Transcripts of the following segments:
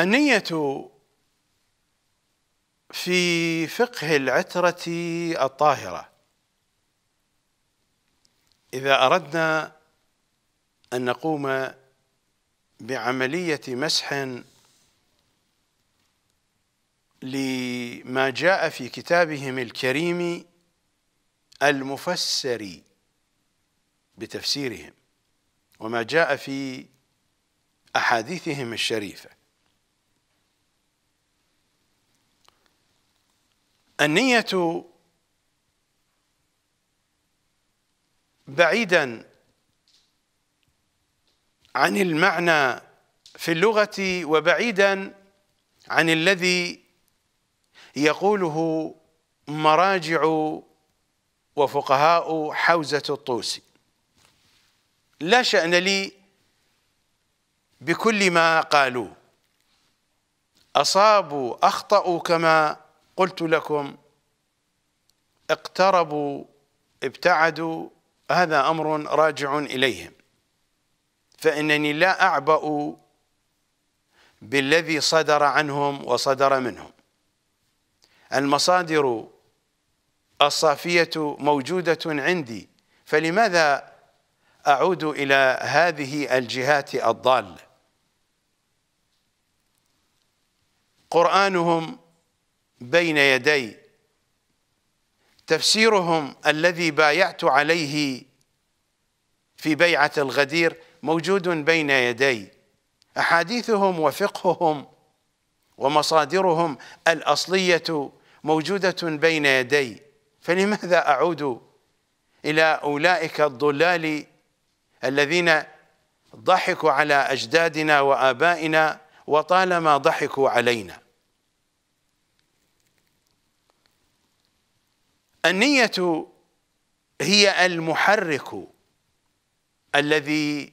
النية في فقه العترة الطاهرة إذا أردنا أن نقوم بعملية مسح لما جاء في كتابهم الكريم المفسر بتفسيرهم وما جاء في أحاديثهم الشريفة النية بعيدا عن المعنى في اللغة وبعيدا عن الذي يقوله مراجع وفقهاء حوزة الطوسي لا شأن لي بكل ما قالوه أصابوا أخطأوا كما قلت لكم اقتربوا ابتعدوا هذا امر راجع اليهم فانني لا اعبأ بالذي صدر عنهم وصدر منهم المصادر الصافيه موجوده عندي فلماذا اعود الى هذه الجهات الضاله قرانهم بين يدي تفسيرهم الذي بايعت عليه في بيعة الغدير موجود بين يدي أحاديثهم وفقههم ومصادرهم الأصلية موجودة بين يدي فلماذا أعود إلى أولئك الضلال الذين ضحكوا على أجدادنا وآبائنا وطالما ضحكوا علينا النية هي المحرك الذي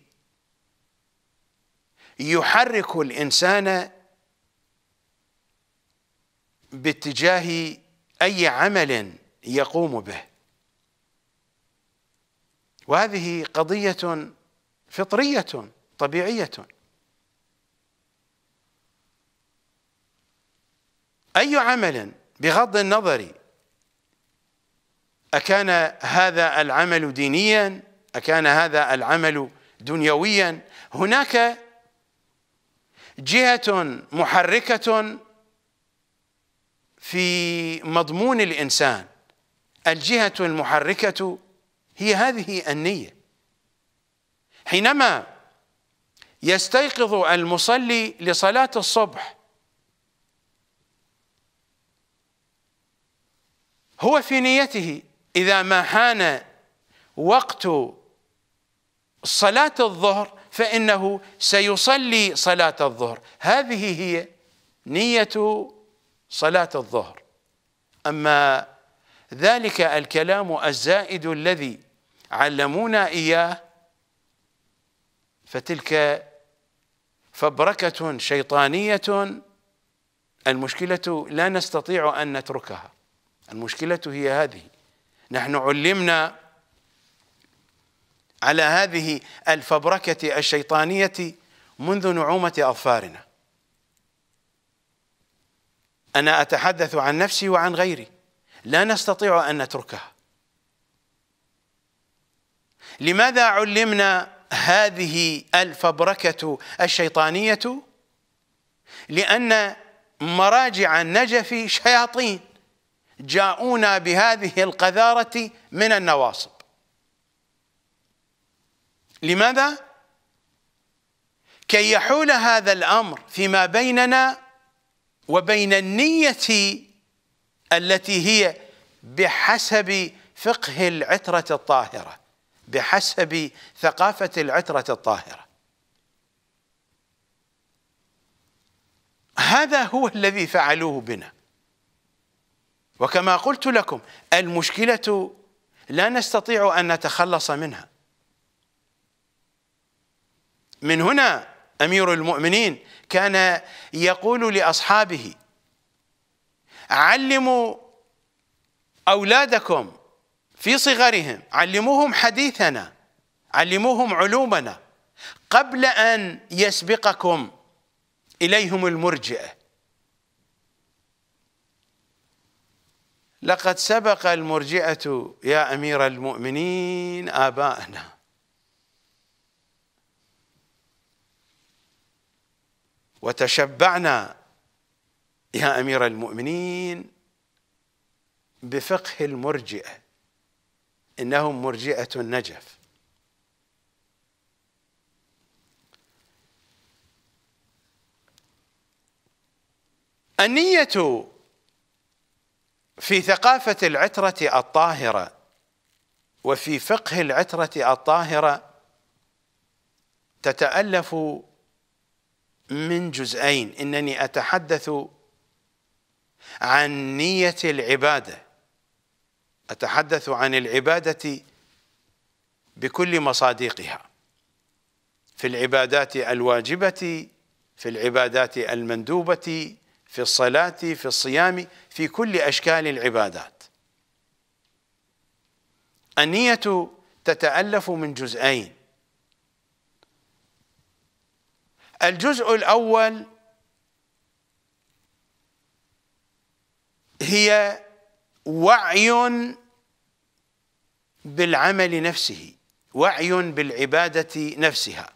يحرك الإنسان باتجاه أي عمل يقوم به وهذه قضية فطرية طبيعية أي عمل بغض النظر أكان هذا العمل دينيا أكان هذا العمل دنيويا هناك جهة محركة في مضمون الإنسان الجهة المحركة هي هذه النية حينما يستيقظ المصلي لصلاة الصبح هو في نيته إذا ما حان وقت صلاة الظهر فإنه سيصلي صلاة الظهر هذه هي نية صلاة الظهر أما ذلك الكلام الزائد الذي علمونا إياه فتلك فبركة شيطانية المشكلة لا نستطيع أن نتركها المشكلة هي هذه نحن علمنا على هذه الفبركة الشيطانية منذ نعومة أظفارنا أنا أتحدث عن نفسي وعن غيري لا نستطيع أن نتركها لماذا علمنا هذه الفبركة الشيطانية لأن مراجع النجف شياطين جاءونا بهذه القذارة من النواصب لماذا؟ كي يحول هذا الأمر فيما بيننا وبين النية التي هي بحسب فقه العترة الطاهرة بحسب ثقافة العترة الطاهرة هذا هو الذي فعلوه بنا وكما قلت لكم المشكلة لا نستطيع أن نتخلص منها من هنا أمير المؤمنين كان يقول لأصحابه علموا أولادكم في صغرهم علموهم حديثنا علموهم علومنا قبل أن يسبقكم إليهم المرجئة لقد سبق المرجئة يا أمير المؤمنين آباءنا وتشبعنا يا أمير المؤمنين بفقه المرجئة إنهم مرجئة النجف النية في ثقافة العترة الطاهرة وفي فقه العترة الطاهرة تتألف من جزئين إنني أتحدث عن نية العبادة أتحدث عن العبادة بكل مصادقها في العبادات الواجبة في العبادات المندوبة في الصلاة في الصيام في كل أشكال العبادات النية تتألف من جزئين الجزء الأول هي وعي بالعمل نفسه وعي بالعبادة نفسها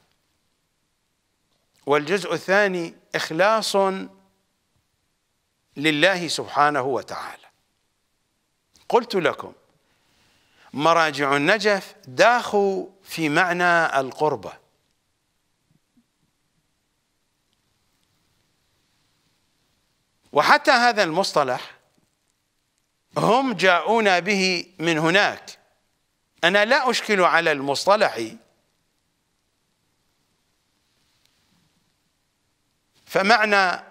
والجزء الثاني إخلاص لله سبحانه وتعالى قلت لكم مراجع النجف داخوا في معنى القربة وحتى هذا المصطلح هم جاءونا به من هناك أنا لا أشكل على المصطلح فمعنى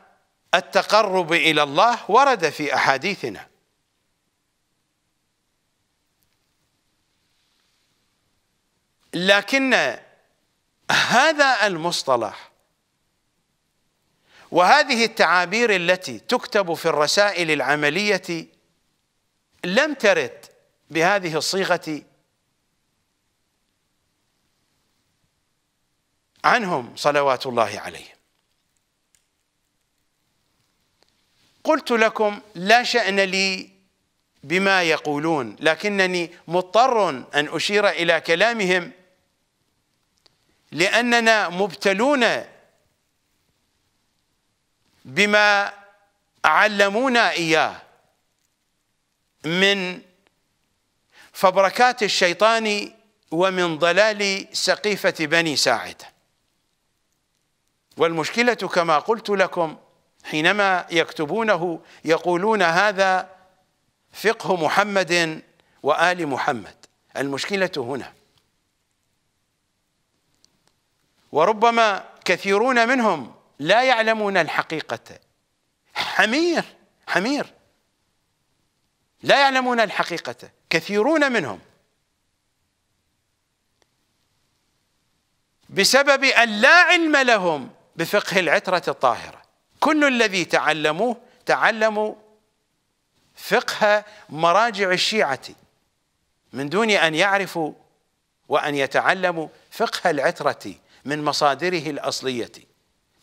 التقرب إلى الله ورد في أحاديثنا لكن هذا المصطلح وهذه التعابير التي تكتب في الرسائل العملية لم ترد بهذه الصيغة عنهم صلوات الله عليهم قلت لكم لا شأن لي بما يقولون لكنني مضطر أن أشير إلى كلامهم لأننا مبتلون بما علمونا إياه من فبركات الشيطان ومن ضلال سقيفة بني ساعد والمشكلة كما قلت لكم حينما يكتبونه يقولون هذا فقه محمد وآل محمد المشكلة هنا وربما كثيرون منهم لا يعلمون الحقيقة حمير حمير لا يعلمون الحقيقة كثيرون منهم بسبب أن لا علم لهم بفقه العترة الطاهرة كل الذي تعلموه تعلموا فقه مراجع الشيعة من دون أن يعرفوا وأن يتعلموا فقه العترة من مصادره الأصلية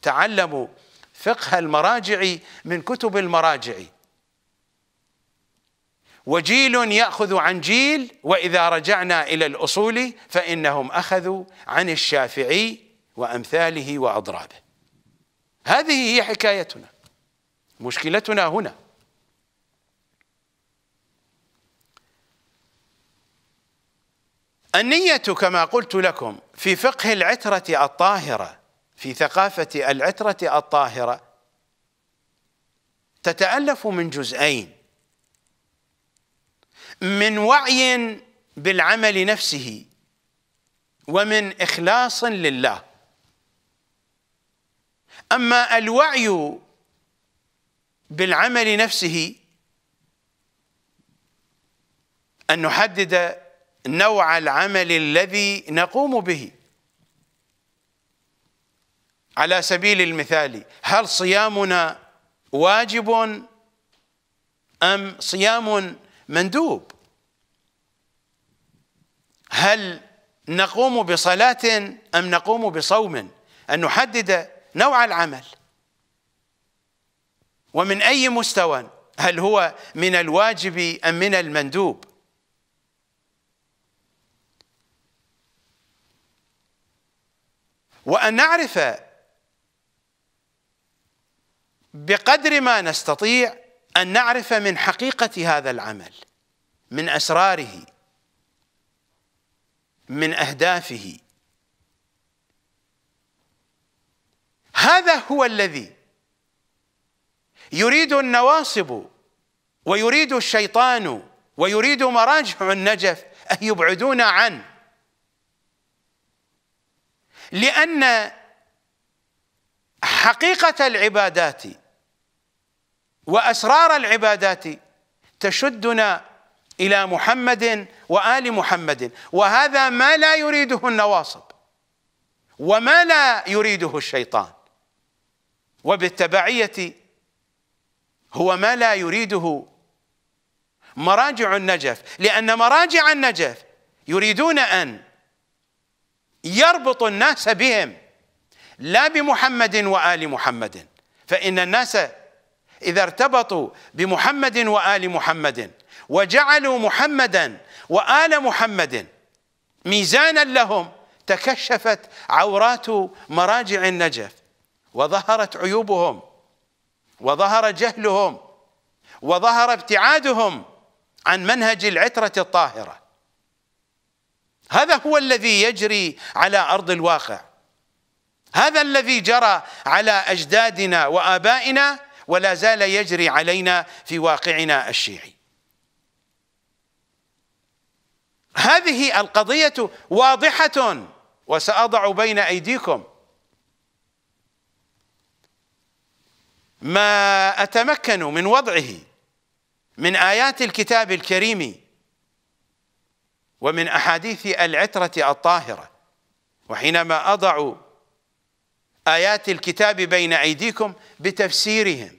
تعلموا فقه المراجع من كتب المراجع وجيل يأخذ عن جيل وإذا رجعنا إلى الأصول فإنهم أخذوا عن الشافعي وأمثاله وأضرابه هذه هي حكايتنا مشكلتنا هنا النية كما قلت لكم في فقه العترة الطاهرة في ثقافة العترة الطاهرة تتألف من جزئين من وعي بالعمل نفسه ومن إخلاص لله اما الوعي بالعمل نفسه ان نحدد نوع العمل الذي نقوم به على سبيل المثال هل صيامنا واجب ام صيام مندوب هل نقوم بصلاه ام نقوم بصوم ان نحدد نوع العمل ومن أي مستوى هل هو من الواجب أم من المندوب وأن نعرف بقدر ما نستطيع أن نعرف من حقيقة هذا العمل من أسراره من أهدافه هذا هو الذي يريد النواصب ويريد الشيطان ويريد مراجع النجف أن يبعدونا عنه لأن حقيقة العبادات وأسرار العبادات تشدنا إلى محمد وآل محمد وهذا ما لا يريده النواصب وما لا يريده الشيطان وبالتبعية هو ما لا يريده مراجع النجف لأن مراجع النجف يريدون أن يربطوا الناس بهم لا بمحمد وآل محمد فإن الناس إذا ارتبطوا بمحمد وآل محمد وجعلوا محمدا وآل محمد ميزانا لهم تكشفت عورات مراجع النجف وظهرت عيوبهم وظهر جهلهم وظهر ابتعادهم عن منهج العترة الطاهرة هذا هو الذي يجري على أرض الواقع هذا الذي جرى على أجدادنا وآبائنا ولا زال يجري علينا في واقعنا الشيعي هذه القضية واضحة وسأضع بين أيديكم ما اتمكن من وضعه من ايات الكتاب الكريم ومن احاديث العتره الطاهره وحينما اضع ايات الكتاب بين ايديكم بتفسيرهم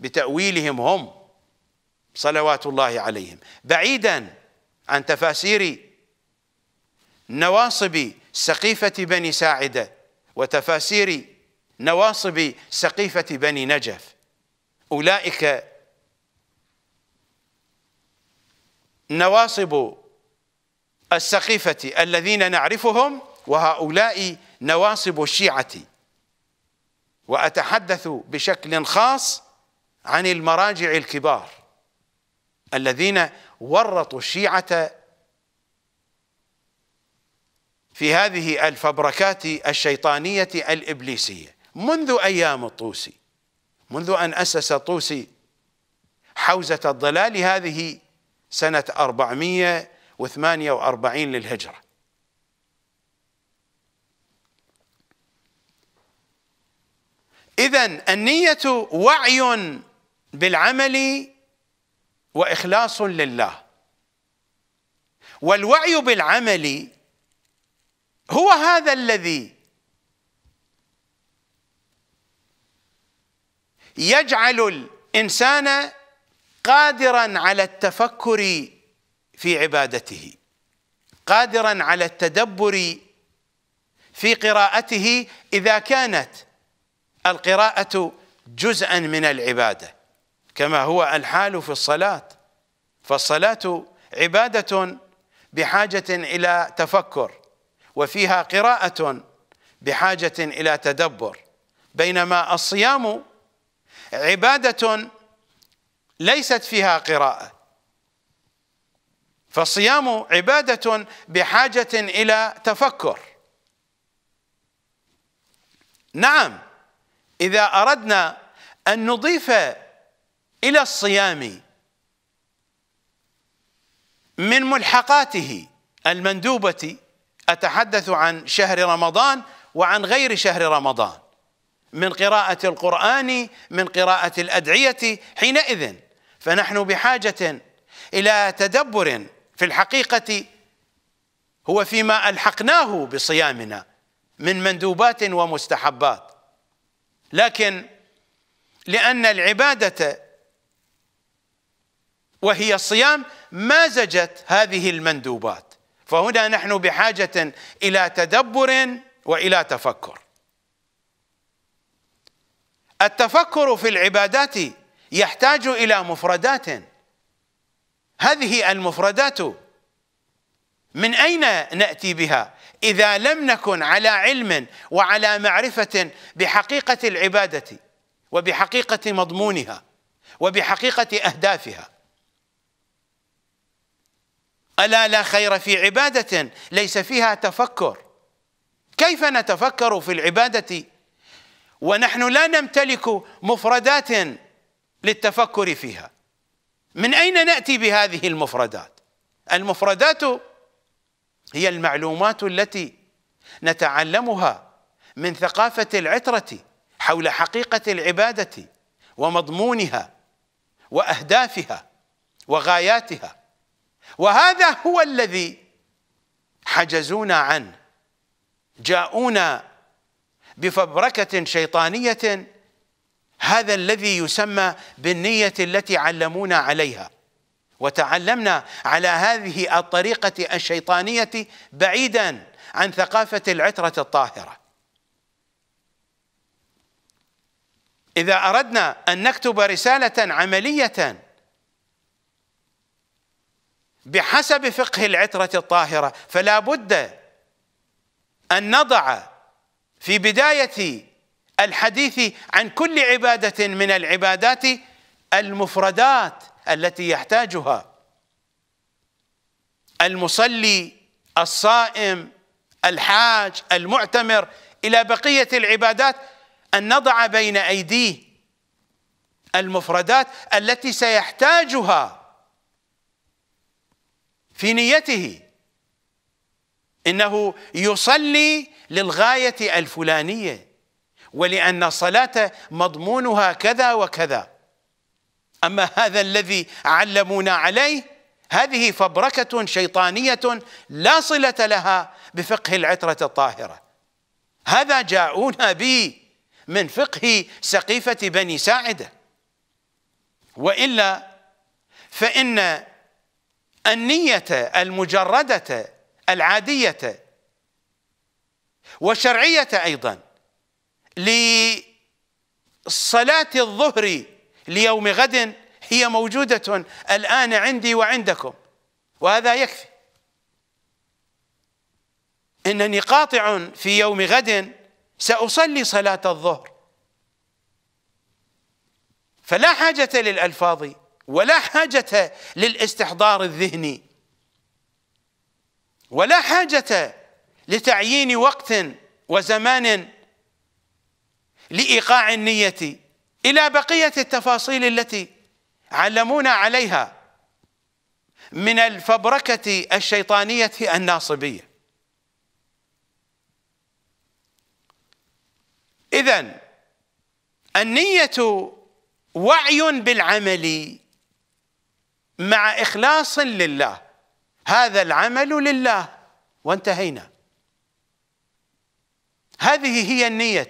بتاويلهم هم صلوات الله عليهم بعيدا عن تفاسير نواصب سقيفه بني ساعده وتفاسير نواصب سقيفة بني نجف أولئك نواصب السقيفة الذين نعرفهم وهؤلاء نواصب الشيعة وأتحدث بشكل خاص عن المراجع الكبار الذين ورطوا الشيعة في هذه الفبركات الشيطانية الإبليسية منذ أيام الطوسي منذ أن أسس الطوسي حوزة الضلال هذه سنة 448 للهجرة إذا النية وعي بالعمل وإخلاص لله والوعي بالعمل هو هذا الذي يجعل الانسان قادرا على التفكر في عبادته قادرا على التدبر في قراءته اذا كانت القراءه جزءا من العباده كما هو الحال في الصلاه فالصلاه عباده بحاجه الى تفكر وفيها قراءه بحاجه الى تدبر بينما الصيام عبادة ليست فيها قراءة فالصيام عبادة بحاجة إلى تفكر نعم إذا أردنا أن نضيف إلى الصيام من ملحقاته المندوبة أتحدث عن شهر رمضان وعن غير شهر رمضان من قراءة القرآن من قراءة الأدعية حينئذ فنحن بحاجة إلى تدبر في الحقيقة هو فيما ألحقناه بصيامنا من مندوبات ومستحبات لكن لأن العبادة وهي الصيام مازجت هذه المندوبات فهنا نحن بحاجة إلى تدبر وإلى تفكر التفكر في العبادات يحتاج إلى مفردات هذه المفردات من أين نأتي بها إذا لم نكن على علم وعلى معرفة بحقيقة العبادة وبحقيقة مضمونها وبحقيقة أهدافها ألا لا خير في عبادة ليس فيها تفكر كيف نتفكر في العبادة ونحن لا نمتلك مفردات للتفكر فيها من اين ناتي بهذه المفردات المفردات هي المعلومات التي نتعلمها من ثقافه العتره حول حقيقه العباده ومضمونها واهدافها وغاياتها وهذا هو الذي حجزونا عنه جاءونا بفبركة شيطانية هذا الذي يسمى بالنية التي علمونا عليها وتعلمنا على هذه الطريقة الشيطانية بعيدا عن ثقافة العترة الطاهرة إذا أردنا أن نكتب رسالة عملية بحسب فقه العترة الطاهرة فلا بد أن نضع في بداية الحديث عن كل عبادة من العبادات المفردات التي يحتاجها المصلي الصائم الحاج المعتمر إلى بقية العبادات أن نضع بين أيديه المفردات التي سيحتاجها في نيته انه يصلي للغايه الفلانيه ولان صلاته مضمونها كذا وكذا اما هذا الذي علمونا عليه هذه فبركه شيطانيه لا صله لها بفقه العتره الطاهره هذا جاءونا به من فقه سقيفه بني ساعده والا فان النيه المجرده العادية والشرعية أيضا لصلاة الظهر ليوم غد هي موجودة الآن عندي وعندكم وهذا يكفي إنني قاطع في يوم غد سأصلي صلاة الظهر فلا حاجة للألفاظ ولا حاجة للاستحضار الذهني ولا حاجة لتعيين وقت وزمان لإيقاع النية إلى بقية التفاصيل التي علمونا عليها من الفبركة الشيطانية الناصبية إذا النية وعي بالعمل مع إخلاص لله هذا العمل لله وانتهينا هذه هي النية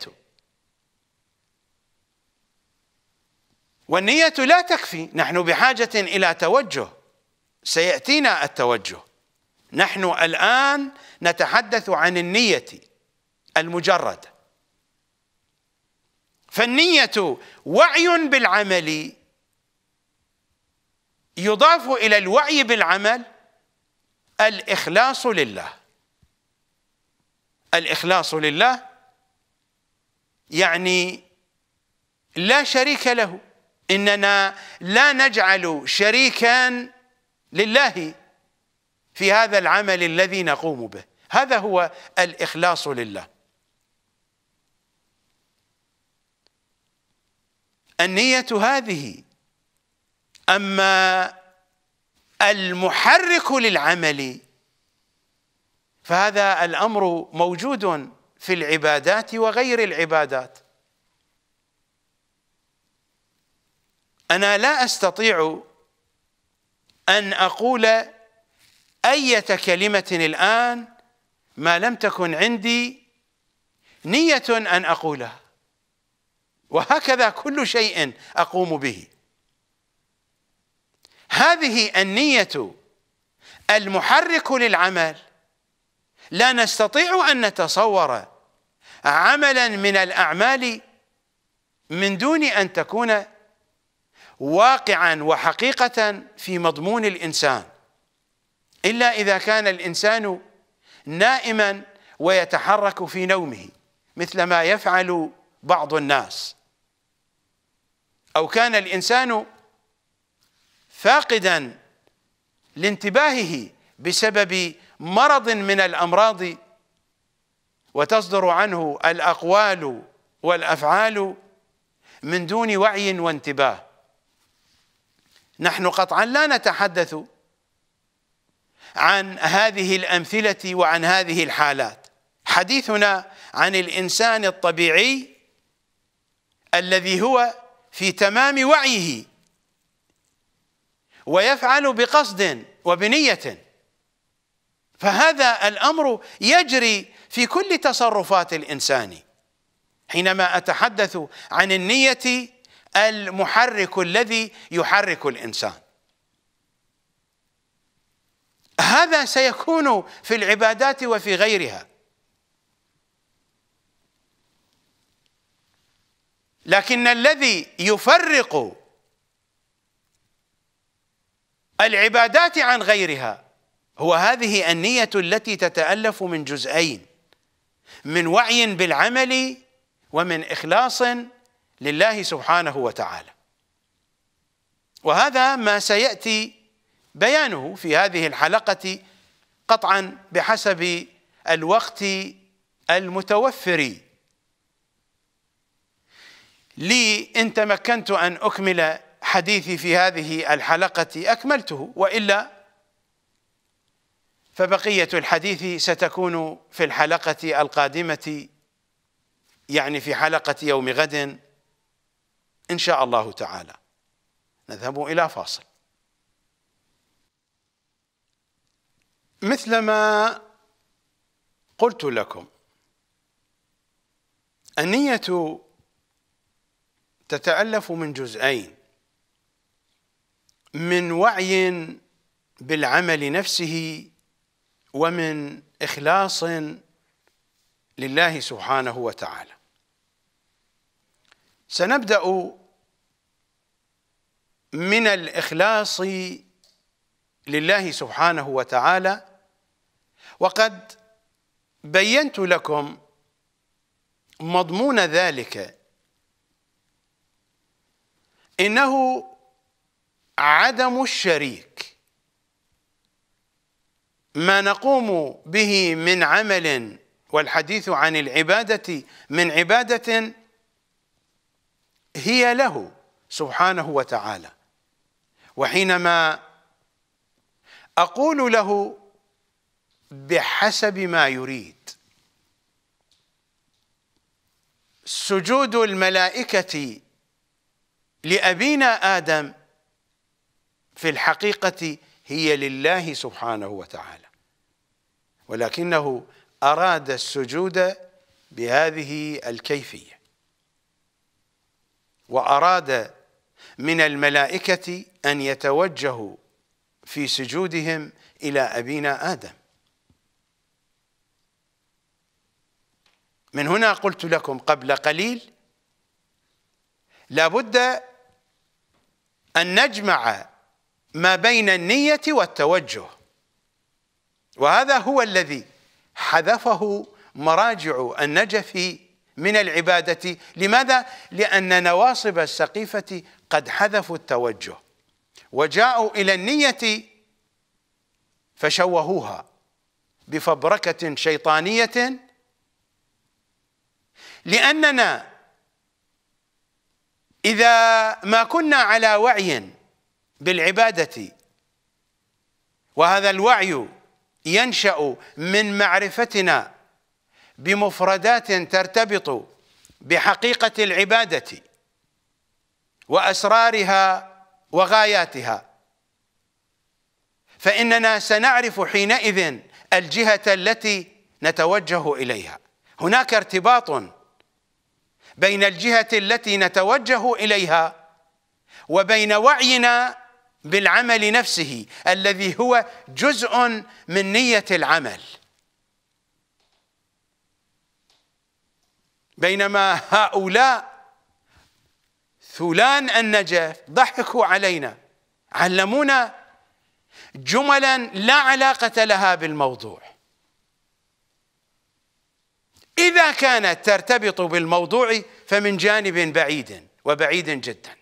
والنية لا تكفي نحن بحاجة إلى توجه سيأتينا التوجه نحن الآن نتحدث عن النية المجردة فالنية وعي بالعمل يضاف إلى الوعي بالعمل الإخلاص لله الإخلاص لله يعني لا شريك له إننا لا نجعل شريكا لله في هذا العمل الذي نقوم به هذا هو الإخلاص لله النية هذه أما المحرك للعمل فهذا الامر موجود في العبادات وغير العبادات انا لا استطيع ان اقول اية كلمة الان ما لم تكن عندي نية ان اقولها وهكذا كل شيء اقوم به هذه النية المحرك للعمل لا نستطيع أن نتصور عملا من الأعمال من دون أن تكون واقعا وحقيقة في مضمون الإنسان إلا إذا كان الإنسان نائما ويتحرك في نومه مثل ما يفعل بعض الناس أو كان الإنسان فاقدا لانتباهه بسبب مرض من الامراض وتصدر عنه الاقوال والافعال من دون وعي وانتباه نحن قطعا لا نتحدث عن هذه الامثله وعن هذه الحالات حديثنا عن الانسان الطبيعي الذي هو في تمام وعيه ويفعل بقصد وبنية فهذا الأمر يجري في كل تصرفات الإنسان حينما أتحدث عن النية المحرك الذي يحرك الإنسان هذا سيكون في العبادات وفي غيرها لكن الذي يفرق العبادات عن غيرها هو هذه النية التي تتألف من جزئين من وعي بالعمل ومن إخلاص لله سبحانه وتعالى وهذا ما سيأتي بيانه في هذه الحلقة قطعا بحسب الوقت المتوفر لي إن تمكنت أن أكمل حديثي في هذه الحلقة أكملته وإلا فبقية الحديث ستكون في الحلقة القادمة يعني في حلقة يوم غد إن شاء الله تعالى نذهب إلى فاصل مثلما قلت لكم النية تتألف من جزئين من وعي بالعمل نفسه ومن إخلاص لله سبحانه وتعالى سنبدأ من الإخلاص لله سبحانه وتعالى وقد بينت لكم مضمون ذلك إنه عدم الشريك ما نقوم به من عمل والحديث عن العبادة من عبادة هي له سبحانه وتعالى وحينما أقول له بحسب ما يريد سجود الملائكة لأبينا آدم في الحقيقة هي لله سبحانه وتعالى ولكنه أراد السجود بهذه الكيفية وأراد من الملائكة أن يتوجهوا في سجودهم إلى أبينا آدم من هنا قلت لكم قبل قليل لابد أن نجمع ما بين النية والتوجه وهذا هو الذي حذفه مراجع النجف من العبادة لماذا؟ لأن نواصب السقيفة قد حذفوا التوجه وجاءوا إلى النية فشوهوها بفبركة شيطانية لأننا إذا ما كنا على وعي بالعبادة وهذا الوعي ينشأ من معرفتنا بمفردات ترتبط بحقيقة العبادة وأسرارها وغاياتها فإننا سنعرف حينئذ الجهة التي نتوجه إليها هناك ارتباط بين الجهة التي نتوجه إليها وبين وعينا بالعمل نفسه الذي هو جزء من نية العمل بينما هؤلاء ثلان النجف ضحكوا علينا علمونا جملا لا علاقة لها بالموضوع إذا كانت ترتبط بالموضوع فمن جانب بعيد وبعيد جداً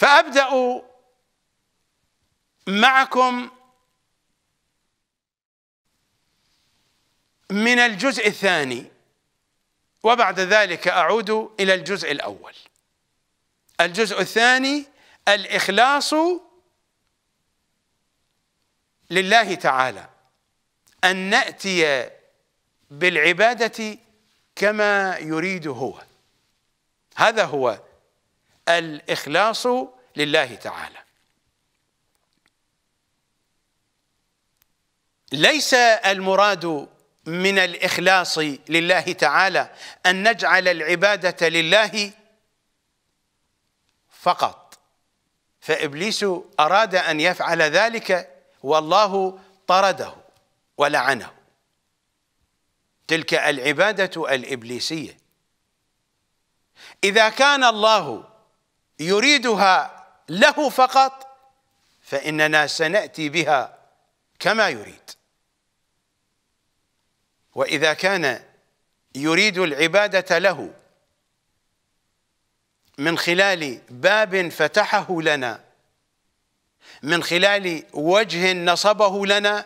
فابدا معكم من الجزء الثاني وبعد ذلك اعود الى الجزء الاول الجزء الثاني الاخلاص لله تعالى ان ناتي بالعباده كما يريد هو هذا هو الإخلاص لله تعالى ليس المراد من الإخلاص لله تعالى أن نجعل العبادة لله فقط فإبليس أراد أن يفعل ذلك والله طرده ولعنه تلك العبادة الإبليسية إذا كان الله يريدها له فقط فإننا سنأتي بها كما يريد وإذا كان يريد العبادة له من خلال باب فتحه لنا من خلال وجه نصبه لنا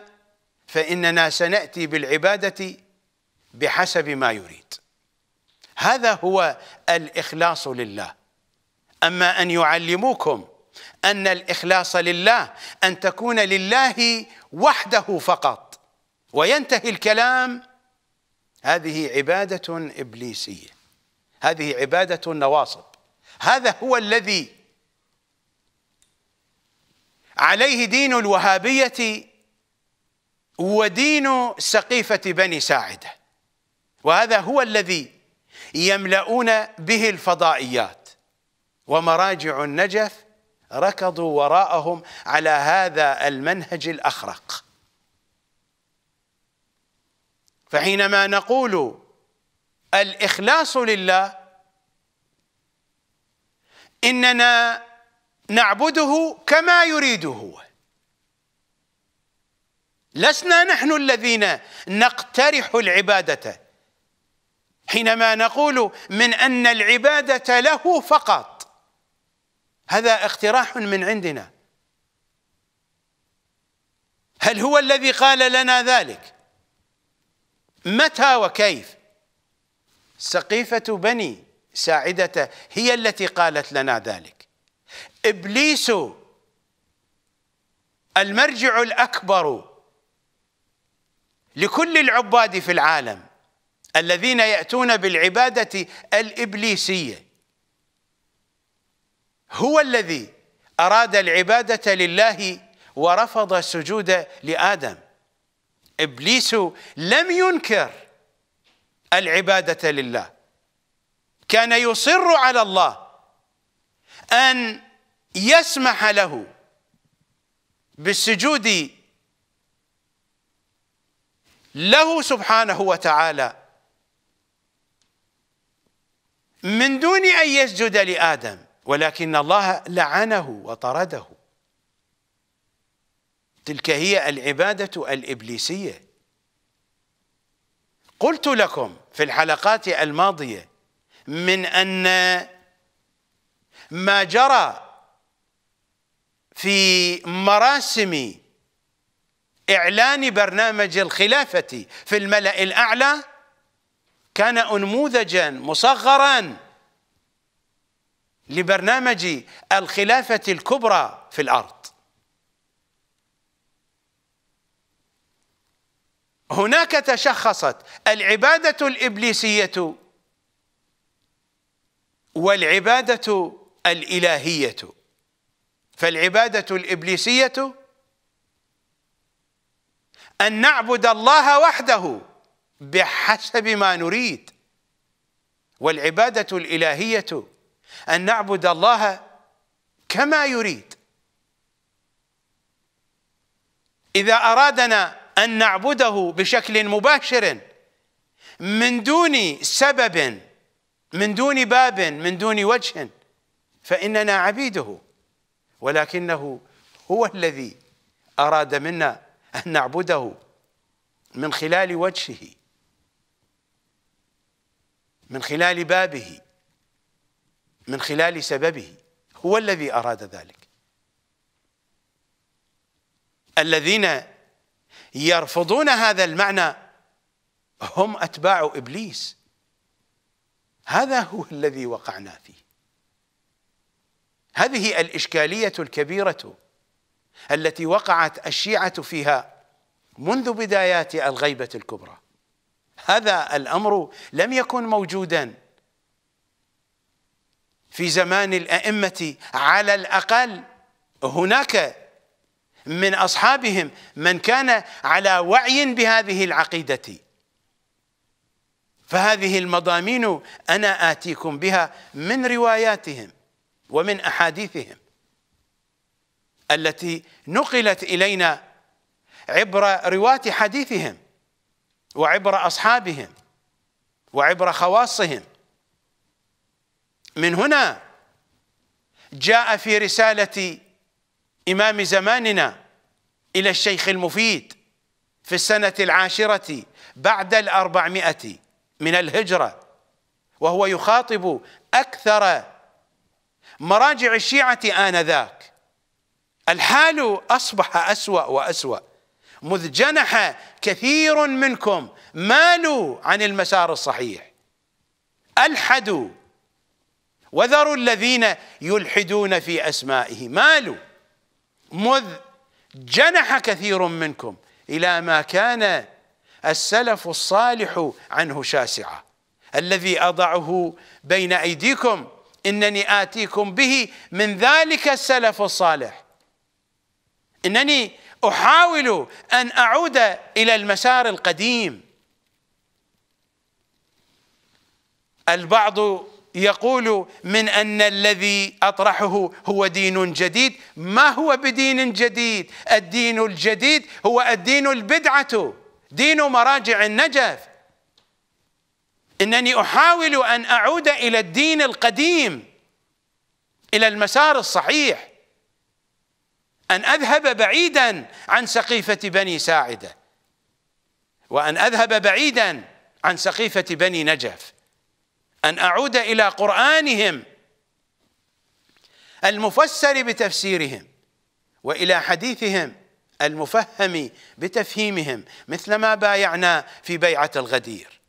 فإننا سنأتي بالعبادة بحسب ما يريد هذا هو الإخلاص لله أما أن يعلموكم أن الإخلاص لله أن تكون لله وحده فقط وينتهي الكلام هذه عبادة إبليسية هذه عبادة نواصب هذا هو الذي عليه دين الوهابية ودين سقيفة بني ساعدة وهذا هو الذي يملؤون به الفضائيات ومراجع النجف ركضوا وراءهم على هذا المنهج الأخرق فحينما نقول الإخلاص لله إننا نعبده كما يريد هو لسنا نحن الذين نقترح العبادة حينما نقول من أن العبادة له فقط هذا اقتراح من عندنا هل هو الذي قال لنا ذلك متى وكيف سقيفة بني ساعدة هي التي قالت لنا ذلك إبليس المرجع الأكبر لكل العباد في العالم الذين يأتون بالعبادة الإبليسية هو الذي أراد العبادة لله ورفض السجود لآدم إبليس لم ينكر العبادة لله كان يصر على الله أن يسمح له بالسجود له سبحانه وتعالى من دون أن يسجد لآدم ولكن الله لعنه وطرده تلك هي العبادة الإبليسية قلت لكم في الحلقات الماضية من أن ما جرى في مراسم إعلان برنامج الخلافة في الملأ الأعلى كان أنموذجا مصغرا لبرنامج الخلافة الكبرى في الأرض هناك تشخصت العبادة الإبليسية والعبادة الإلهية فالعبادة الإبليسية أن نعبد الله وحده بحسب ما نريد والعبادة الإلهية أن نعبد الله كما يريد إذا أرادنا أن نعبده بشكل مباشر من دون سبب من دون باب من دون وجه فإننا عبيده ولكنه هو الذي أراد منا أن نعبده من خلال وجهه من خلال بابه من خلال سببه هو الذي أراد ذلك الذين يرفضون هذا المعنى هم أتباع إبليس هذا هو الذي وقعنا فيه هذه الإشكالية الكبيرة التي وقعت الشيعة فيها منذ بدايات الغيبة الكبرى هذا الأمر لم يكن موجوداً في زمان الأئمة على الأقل هناك من أصحابهم من كان على وعي بهذه العقيدة فهذه المضامين أنا آتيكم بها من رواياتهم ومن أحاديثهم التي نقلت إلينا عبر رواة حديثهم وعبر أصحابهم وعبر خواصهم من هنا جاء في رسالة إمام زماننا إلى الشيخ المفيد في السنة العاشرة بعد الأربعمائة من الهجرة وهو يخاطب أكثر مراجع الشيعة آنذاك الحال أصبح أسوأ وأسوأ مذ جنح كثير منكم مالوا عن المسار الصحيح ألحدوا وذروا الذين يلحدون في أسمائه مالوا مذ جنح كثير منكم إلى ما كان السلف الصالح عنه شاسعا الذي أضعه بين أيديكم إنني آتيكم به من ذلك السلف الصالح إنني أحاول أن أعود إلى المسار القديم البعض يقول من ان الذي اطرحه هو دين جديد ما هو بدين جديد الدين الجديد هو الدين البدعه دين مراجع النجف انني احاول ان اعود الى الدين القديم الى المسار الصحيح ان اذهب بعيدا عن سقيفه بني ساعده وان اذهب بعيدا عن سقيفه بني نجف أن أعود إلى قرآنهم المفسر بتفسيرهم وإلى حديثهم المفهم بتفهيمهم مثلما بايعنا في بيعة الغدير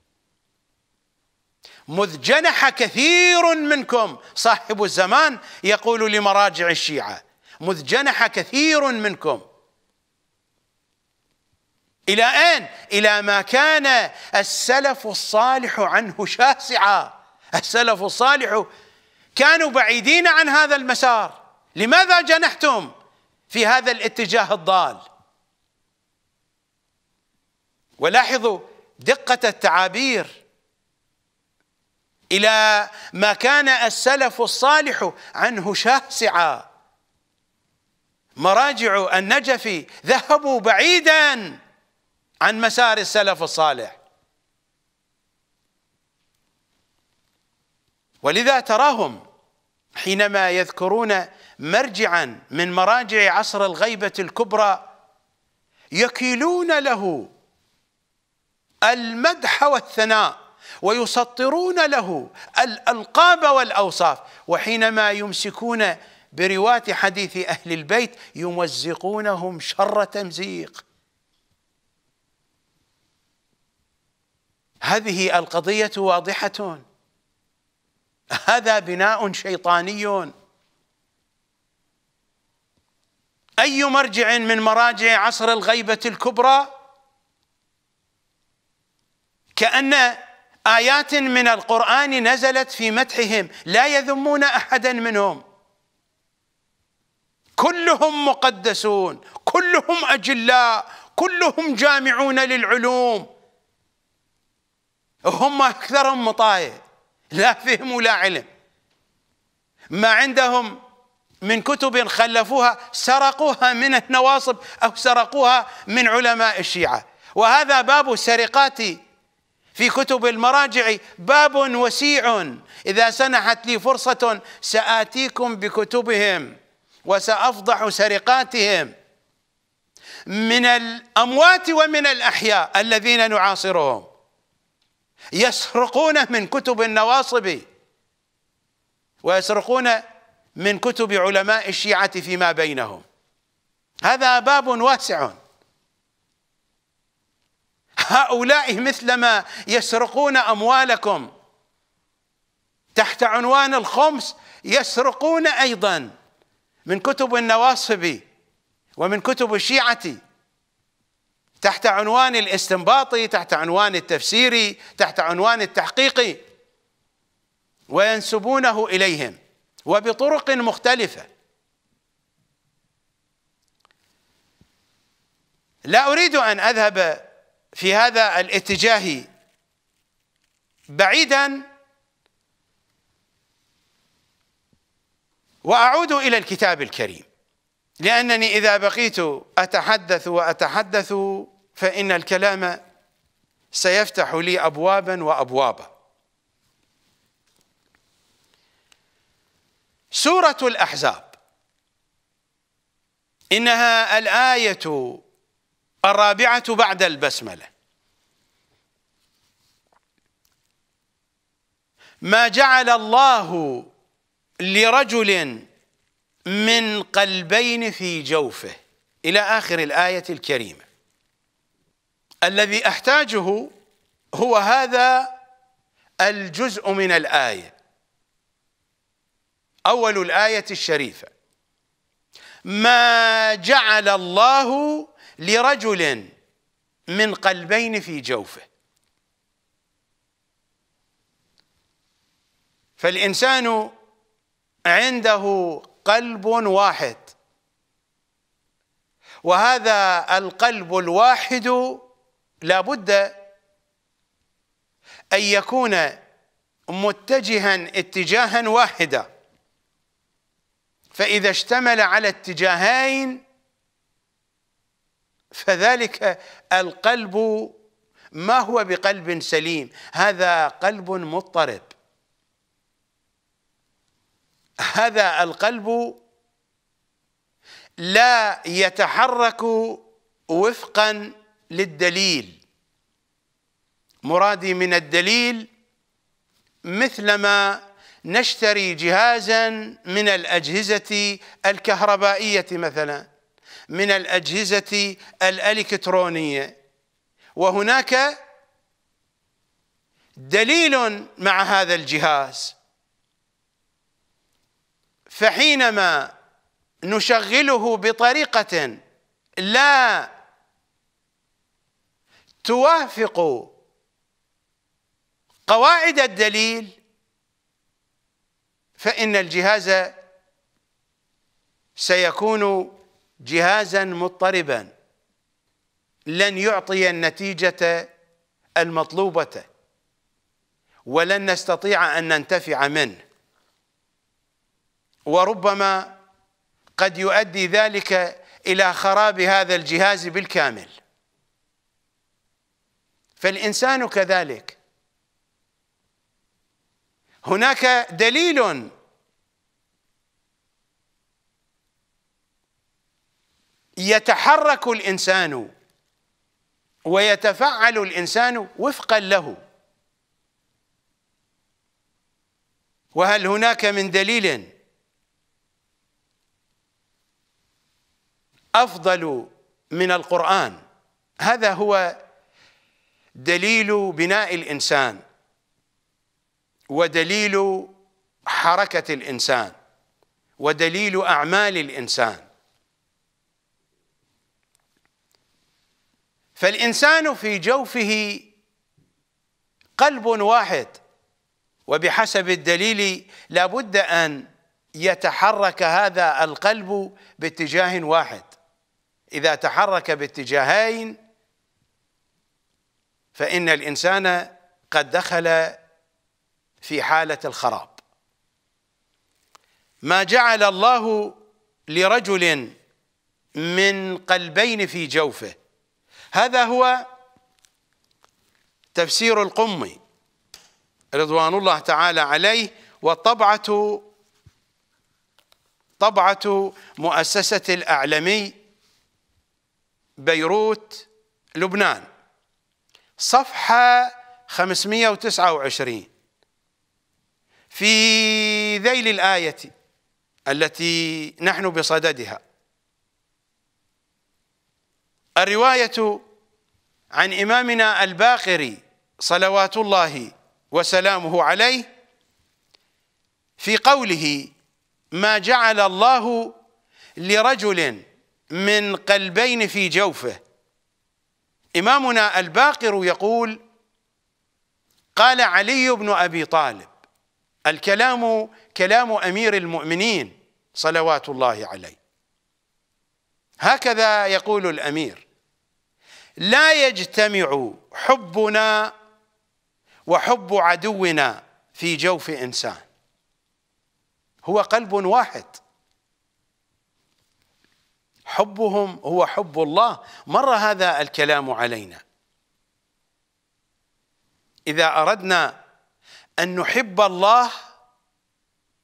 مذ جنح كثير منكم صاحب الزمان يقول لمراجع الشيعة مذ جنح كثير منكم إلى أين؟ إلى ما كان السلف الصالح عنه شاسعاً السلف الصالح كانوا بعيدين عن هذا المسار لماذا جنحتم في هذا الاتجاه الضال ولاحظوا دقة التعابير إلى ما كان السلف الصالح عنه شاسعا مراجع النجفي ذهبوا بعيدا عن مسار السلف الصالح ولذا تراهم حينما يذكرون مرجعا من مراجع عصر الغيبة الكبرى يكيلون له المدح والثناء ويسطرون له الألقاب والأوصاف وحينما يمسكون برواة حديث أهل البيت يمزقونهم شر تمزيق هذه القضية واضحة هذا بناء شيطاني أي مرجع من مراجع عصر الغيبة الكبرى كأن آيات من القرآن نزلت في مدحهم لا يذمون أحدا منهم كلهم مقدسون كلهم أجلاء كلهم جامعون للعلوم هم أكثرهم مطايئ لا فهم ولا علم ما عندهم من كتب خلفوها سرقوها من النواصب أو سرقوها من علماء الشيعة وهذا باب السرقات في كتب المراجع باب وسيع إذا سنحت لي فرصة سآتيكم بكتبهم وسأفضح سرقاتهم من الأموات ومن الأحياء الذين نعاصرهم يسرقون من كتب النواصب ويسرقون من كتب علماء الشيعة فيما بينهم هذا باب واسع هؤلاء مثلما يسرقون أموالكم تحت عنوان الخمس يسرقون أيضا من كتب النواصب ومن كتب الشيعة تحت عنوان الاستنباطي تحت عنوان التفسيري تحت عنوان التحقيقي وينسبونه اليهم وبطرق مختلفه لا اريد ان اذهب في هذا الاتجاه بعيدا واعود الى الكتاب الكريم لانني اذا بقيت اتحدث واتحدث فإن الكلام سيفتح لي أبوابا وأبوابا سورة الأحزاب إنها الآية الرابعة بعد البسملة ما جعل الله لرجل من قلبين في جوفه إلى آخر الآية الكريمة الذي احتاجه هو هذا الجزء من الايه اول الايه الشريفه ما جعل الله لرجل من قلبين في جوفه فالانسان عنده قلب واحد وهذا القلب الواحد لابد أن يكون متجها اتجاها واحدا فإذا اشتمل على اتجاهين فذلك القلب ما هو بقلب سليم هذا قلب مضطرب هذا القلب لا يتحرك وفقا للدليل مرادي من الدليل مثلما نشتري جهازا من الأجهزة الكهربائية مثلا من الأجهزة الإلكترونية وهناك دليل مع هذا الجهاز فحينما نشغله بطريقة لا توافق قواعد الدليل فإن الجهاز سيكون جهازا مضطربا لن يعطي النتيجة المطلوبة ولن نستطيع أن ننتفع منه وربما قد يؤدي ذلك إلى خراب هذا الجهاز بالكامل فالإنسان كذلك هناك دليل يتحرك الإنسان ويتفعل الإنسان وفقا له وهل هناك من دليل أفضل من القرآن هذا هو دليل بناء الانسان ودليل حركه الانسان ودليل اعمال الانسان فالانسان في جوفه قلب واحد وبحسب الدليل لابد ان يتحرك هذا القلب باتجاه واحد اذا تحرك باتجاهين فإن الإنسان قد دخل في حالة الخراب ما جعل الله لرجل من قلبين في جوفه هذا هو تفسير القمي رضوان الله تعالى عليه وطبعة طبعة مؤسسة الأعلمي بيروت لبنان صفحة 529 في ذيل الآية التي نحن بصددها الرواية عن إمامنا الباقري صلوات الله وسلامه عليه في قوله ما جعل الله لرجل من قلبين في جوفه إمامنا الباقر يقول قال علي بن أبي طالب الكلام كلام أمير المؤمنين صلوات الله عليه هكذا يقول الأمير لا يجتمع حبنا وحب عدونا في جوف إنسان هو قلب واحد حبهم هو حب الله مر هذا الكلام علينا إذا أردنا أن نحب الله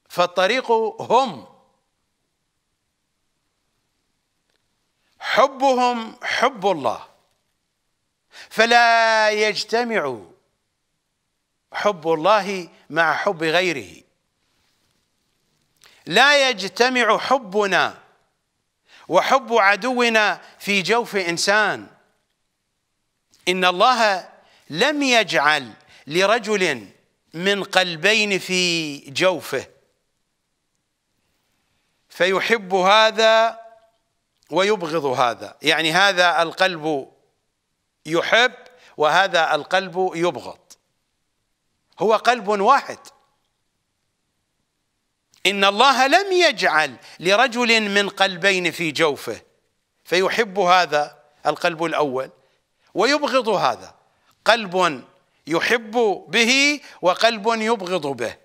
فالطريق هم حبهم حب الله فلا يجتمع حب الله مع حب غيره لا يجتمع حبنا وحب عدونا في جوف انسان ان الله لم يجعل لرجل من قلبين في جوفه فيحب هذا ويبغض هذا يعني هذا القلب يحب وهذا القلب يبغض هو قلب واحد إن الله لم يجعل لرجل من قلبين في جوفه فيحب هذا القلب الأول ويبغض هذا قلب يحب به وقلب يبغض به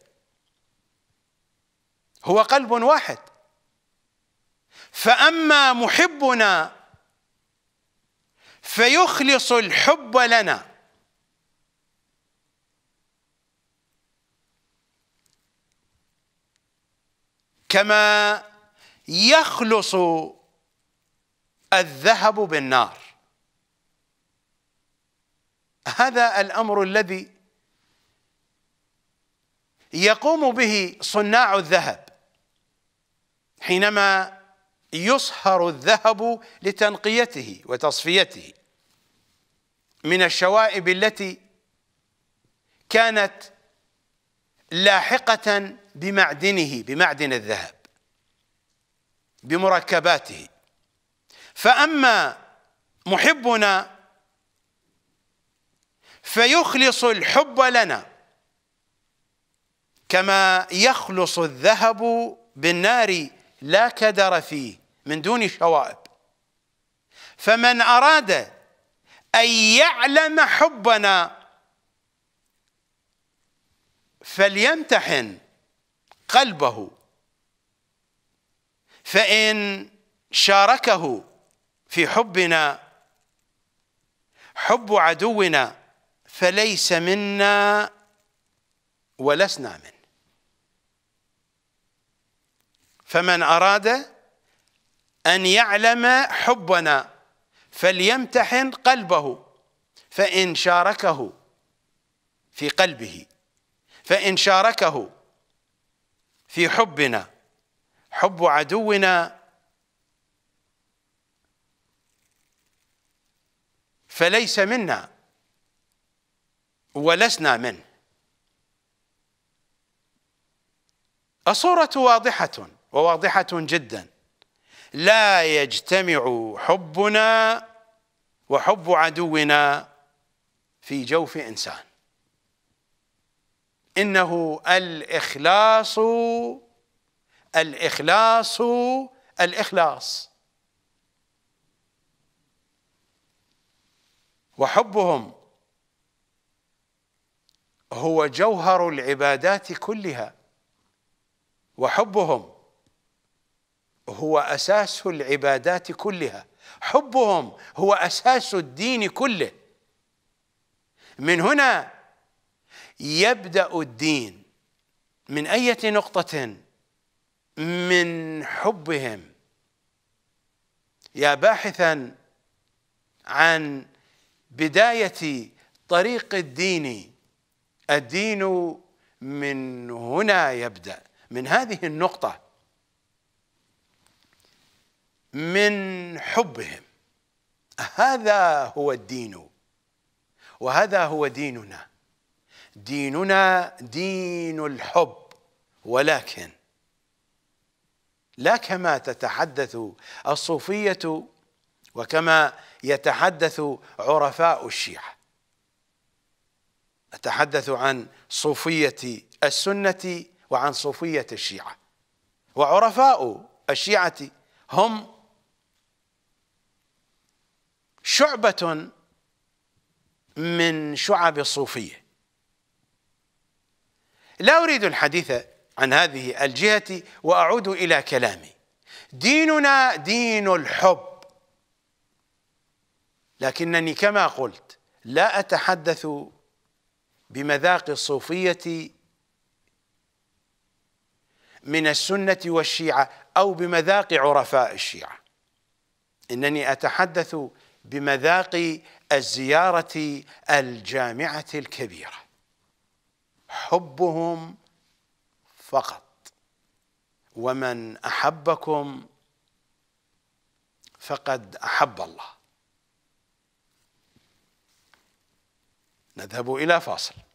هو قلب واحد فأما محبنا فيخلص الحب لنا كما يخلص الذهب بالنار هذا الامر الذي يقوم به صناع الذهب حينما يصهر الذهب لتنقيته وتصفيته من الشوائب التي كانت لاحقة بمعدنه بمعدن الذهب بمركباته فأما محبنا فيخلص الحب لنا كما يخلص الذهب بالنار لا كدر فيه من دون شوائب فمن أراد أن يعلم حبنا فليمتحن قلبه فان شاركه في حبنا حب عدونا فليس منا ولسنا منه فمن اراد ان يعلم حبنا فليمتحن قلبه فان شاركه في قلبه فإن شاركه في حبنا حب عدونا فليس منا ولسنا منه الصورة واضحة وواضحة جدا لا يجتمع حبنا وحب عدونا في جوف إنسان انه الاخلاص الاخلاص الاخلاص وحبهم هو جوهر العبادات كلها وحبهم هو اساس العبادات كلها حبهم هو اساس الدين كله من هنا يبدا الدين من اية نقطة من حبهم يا باحثا عن بداية طريق الدين الدين من هنا يبدأ من هذه النقطة من حبهم هذا هو الدين وهذا هو ديننا ديننا دين الحب ولكن لا كما تتحدث الصوفية وكما يتحدث عرفاء الشيعة أتحدث عن صوفية السنة وعن صوفية الشيعة وعرفاء الشيعة هم شعبة من شعب الصوفية لا أريد الحديث عن هذه الجهة وأعود إلى كلامي ديننا دين الحب لكنني كما قلت لا أتحدث بمذاق الصوفية من السنة والشيعة أو بمذاق عرفاء الشيعة إنني أتحدث بمذاق الزيارة الجامعة الكبيرة حبهم فقط ومن احبكم فقد احب الله نذهب الى فاصل